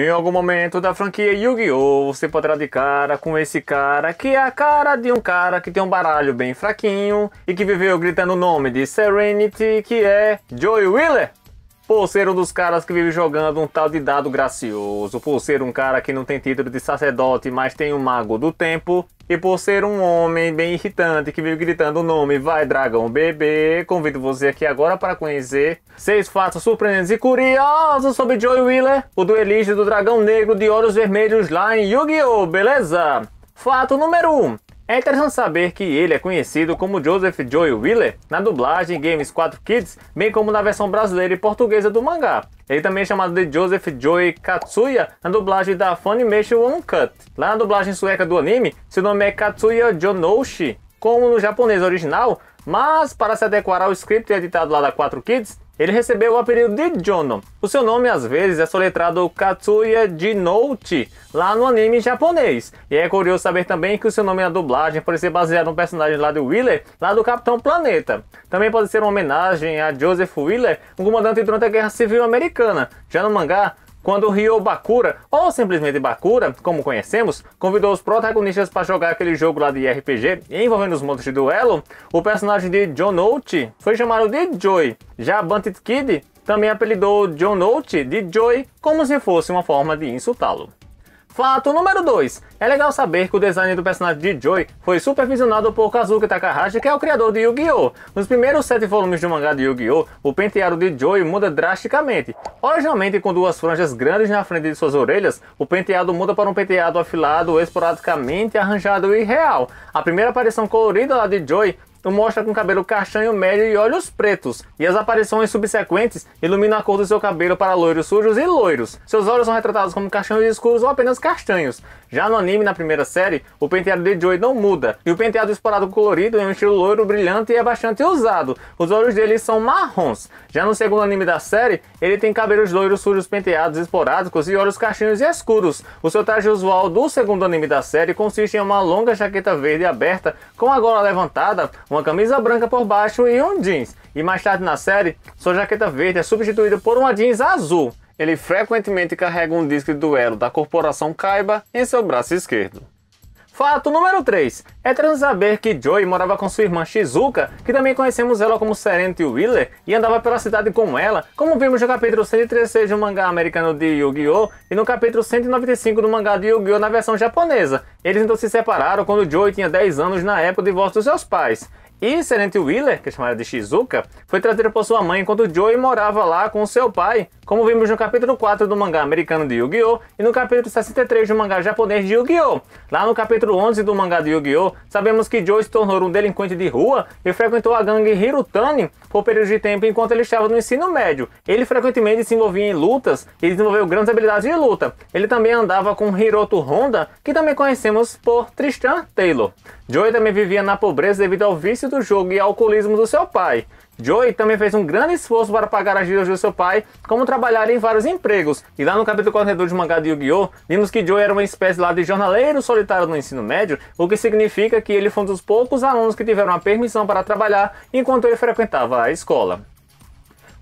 Em algum momento da franquia Yu-Gi-Oh! você poderá de cara com esse cara que é a cara de um cara que tem um baralho bem fraquinho e que viveu gritando o nome de Serenity, que é Joey Wheeler por ser um dos caras que vive jogando um tal de dado gracioso, por ser um cara que não tem título de sacerdote, mas tem um mago do tempo, e por ser um homem bem irritante que vive gritando o nome Vai Dragão Bebê, convido você aqui agora para conhecer seis fatos surpreendentes e curiosos sobre Joey Wheeler, o duelista do dragão negro de olhos vermelhos lá em Yu-Gi-Oh! Beleza? Fato número 1. Um. É interessante saber que ele é conhecido como Joseph Joey Wheeler na dublagem Games 4 Kids, bem como na versão brasileira e portuguesa do mangá. Ele também é chamado de Joseph Joey Katsuya na dublagem da Funimation Uncut. Lá na dublagem sueca do anime, seu nome é Katsuya Jonouchi, como no japonês original, mas, para se adequar ao script editado lá da 4Kids, ele recebeu o apelido de Jono. O seu nome às vezes é soletrado Katsuya Jinouchi, lá no anime japonês. E é curioso saber também que o seu nome na dublagem pode ser baseado no personagem lá do Wheeler, lá do Capitão Planeta. Também pode ser uma homenagem a Joseph Wheeler, um comandante durante a Guerra Civil Americana. Já no mangá, quando Ryo Bakura, ou simplesmente Bakura, como conhecemos, convidou os protagonistas para jogar aquele jogo lá de RPG envolvendo os monstros de duelo, o personagem de John Note foi chamado de Joy. Já Bunted Kid também apelidou John Note de Joy como se fosse uma forma de insultá-lo. Fato número 2. É legal saber que o design do personagem de Joy foi supervisionado por Kazuki Takahashi, que é o criador de Yu-Gi-Oh! Nos primeiros sete volumes do mangá de Yu-Gi-Oh!, o penteado de Joy muda drasticamente. Originalmente com duas franjas grandes na frente de suas orelhas, o penteado muda para um penteado afilado, esporadicamente arranjado e real. A primeira aparição colorida lá de Joy mostra com cabelo castanho médio e olhos pretos, e as aparições subsequentes iluminam a cor do seu cabelo para loiros sujos e loiros. Seus olhos são retratados como castanhos escuros ou apenas castanhos. Já no anime, na primeira série, o penteado de Joey não muda, e o penteado esporado colorido é um estilo loiro brilhante e é bastante usado. Os olhos dele são marrons. Já no segundo anime da série, ele tem cabelos loiros sujos penteados esporádicos e olhos castanhos e escuros. O seu traje usual do segundo anime da série consiste em uma longa jaqueta verde aberta com a gola levantada, uma uma camisa branca por baixo e um jeans. E mais tarde na série, sua jaqueta verde é substituída por uma jeans azul. Ele frequentemente carrega um disco de duelo da corporação Kaiba em seu braço esquerdo. Fato número 3. É transaber que Joey morava com sua irmã Shizuka, que também conhecemos ela como Serente Wheeler, e andava pela cidade com ela, como vimos no capítulo 136 do mangá americano de Yu-Gi-Oh! e no capítulo 195 do mangá de Yu-Gi-Oh! na versão japonesa. Eles então se separaram quando Joey tinha 10 anos na época do divórcio dos seus pais. E Serente Wheeler, que é chamada de Shizuka, foi trazida por sua mãe enquanto Joey morava lá com seu pai, como vimos no capítulo 4 do mangá americano de Yu-Gi-Oh! e no capítulo 63 do mangá japonês de Yu-Gi-Oh! Lá no capítulo 11 do mangá de Yu-Gi-Oh! sabemos que Joey se tornou um delinquente de rua e frequentou a gangue Hirutani por períodos de tempo enquanto ele estava no ensino médio. Ele frequentemente se envolvia em lutas e desenvolveu grandes habilidades de luta. Ele também andava com Hiroto Honda, que também conhecemos por Tristan Taylor. Joey também vivia na pobreza devido ao vício do jogo e ao alcoolismo do seu pai. Joey também fez um grande esforço para pagar as dívidas do seu pai, como trabalhar em vários empregos. E lá no capítulo 42 de mangá de Yu-Gi-Oh! vimos que Joey era uma espécie lá de jornaleiro solitário no ensino médio, o que significa que ele foi um dos poucos alunos que tiveram a permissão para trabalhar enquanto ele frequentava a escola.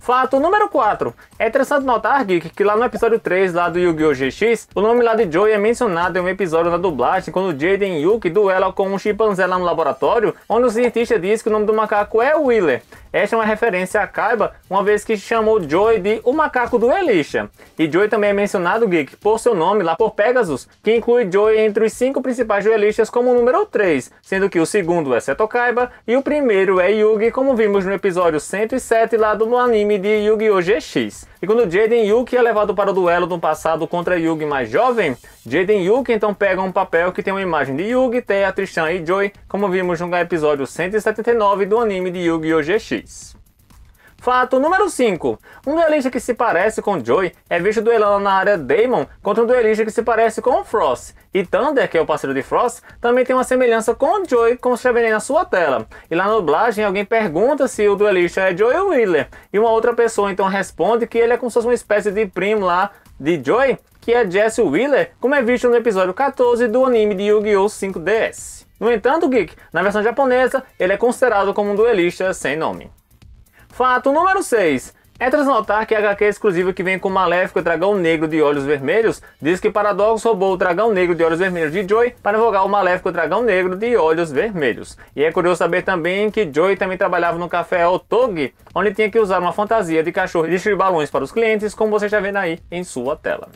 Fato número 4. É interessante notar, Geek, que lá no episódio 3 lá do Yu-Gi-Oh! GX, o nome lá de Joey é mencionado em um episódio da dublagem quando Jaden Yuki duela com um chimpanzé lá no laboratório, onde o cientista diz que o nome do macaco é Wheeler. Esta é uma referência a Kaiba, uma vez que chamou Joy de o macaco do Elisha. E Joy também é mencionado, Geek, por seu nome lá por Pegasus, que inclui Joy entre os cinco principais duelistas como o número 3, sendo que o segundo é Seto Kaiba e o primeiro é Yugi, como vimos no episódio 107 lá do anime de Yu-Gi-Oh! GX. E quando Jaden Yuki é levado para o duelo do passado contra Yugi mais jovem, Jaden Yuki então pega um papel que tem uma imagem de Yugi, a Trishan e Joy, como vimos no episódio 179 do anime de Yu-Gi-Oh! GX. Fato número 5. Um duelista que se parece com Joy é visto duelando na área Damon contra um duelista que se parece com Frost. E Thunder, que é o parceiro de Frost, também tem uma semelhança com Joy, como se na sua tela. E lá na dublagem, alguém pergunta se o duelista é Joy Wheeler. E uma outra pessoa então responde que ele é como se fosse uma espécie de primo lá de Joy, que é Jesse Wheeler, como é visto no episódio 14 do anime de Yu-Gi-Oh! 5DS. No entanto, Geek, na versão japonesa, ele é considerado como um duelista sem nome. Fato número 6. É transnotar que a HQ exclusiva que vem com o Maléfico Dragão Negro de Olhos Vermelhos diz que Paradox roubou o Dragão Negro de Olhos Vermelhos de Joy para invocar o Maléfico Dragão Negro de Olhos Vermelhos. E é curioso saber também que Joy também trabalhava no café Otog, onde tinha que usar uma fantasia de cachorro e distribuir balões para os clientes, como você está vendo aí em sua tela.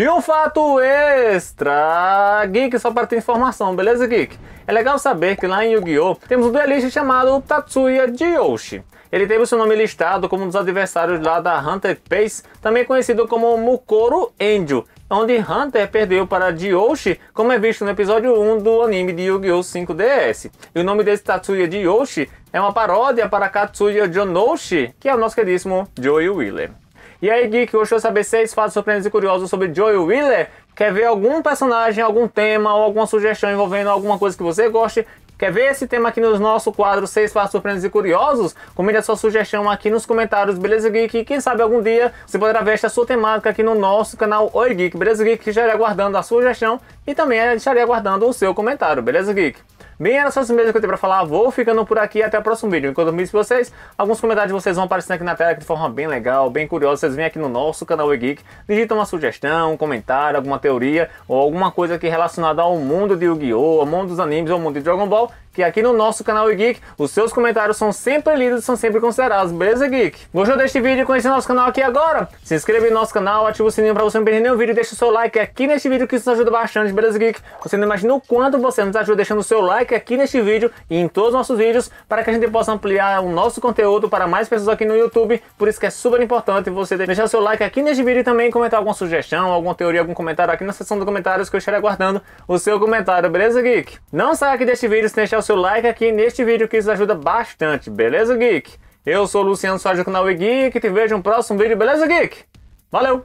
E um fato extra, Geek só para ter informação, beleza Geek? É legal saber que lá em Yu-Gi-Oh! temos um duelista chamado Tatsuya Jiyoshi. Ele teve o seu nome listado como um dos adversários lá da Hunter Pace, também conhecido como Mukoro Angel, onde Hunter perdeu para Jiyoshi, como é visto no episódio 1 do anime de Yu-Gi-Oh! 5DS. E o nome desse Tatsuya Jiyoshi é uma paródia para Katsuya Jonoshi, que é o nosso queridíssimo Joey Wheeler. E aí, Geek, gostou de saber seis fatos surpreendentes e curiosos sobre Joey Wheeler. Quer ver algum personagem, algum tema ou alguma sugestão envolvendo alguma coisa que você goste? Quer ver esse tema aqui no nosso quadro seis Fatos Surpreendentes e Curiosos? Comente a sua sugestão aqui nos comentários, beleza, Geek? E quem sabe algum dia você poderá ver esta sua temática aqui no nosso canal Oi Geek, beleza, Geek? Que estarei aguardando a sugestão e também estarei aguardando o seu comentário, beleza, Geek? Bem, era só isso mesmo que eu tenho pra falar. Vou ficando por aqui até o próximo vídeo. Enquanto eu me vocês, alguns comentários de vocês vão aparecendo aqui na tela de forma bem legal, bem curiosa. Vocês vêm aqui no nosso canal E-Geek, digitam uma sugestão, um comentário, alguma teoria ou alguma coisa aqui relacionada ao mundo de Yu-Gi-Oh!, ao mundo dos animes, ao mundo de Dragon Ball, que aqui no nosso canal E-Geek, os seus comentários são sempre lidos e são sempre considerados, beleza, Geek? Gostou deste vídeo e nosso canal aqui agora? Se inscreve no nosso canal, ativa o sininho para você não perder nenhum vídeo e deixa o seu like aqui neste vídeo que isso nos ajuda bastante, beleza, Geek? Você não imagina o quanto você nos ajuda deixando o seu like like aqui neste vídeo e em todos os nossos vídeos para que a gente possa ampliar o nosso conteúdo para mais pessoas aqui no YouTube. Por isso que é super importante você deixar seu like aqui neste vídeo e também comentar alguma sugestão, alguma teoria, algum comentário aqui na seção de comentários que eu estarei aguardando o seu comentário, beleza, Geek? Não saia aqui deste vídeo sem deixar o seu like aqui neste vídeo que isso ajuda bastante, beleza, Geek? Eu sou o Luciano Soares do canal e Geek e te vejo no próximo vídeo, beleza, Geek? Valeu!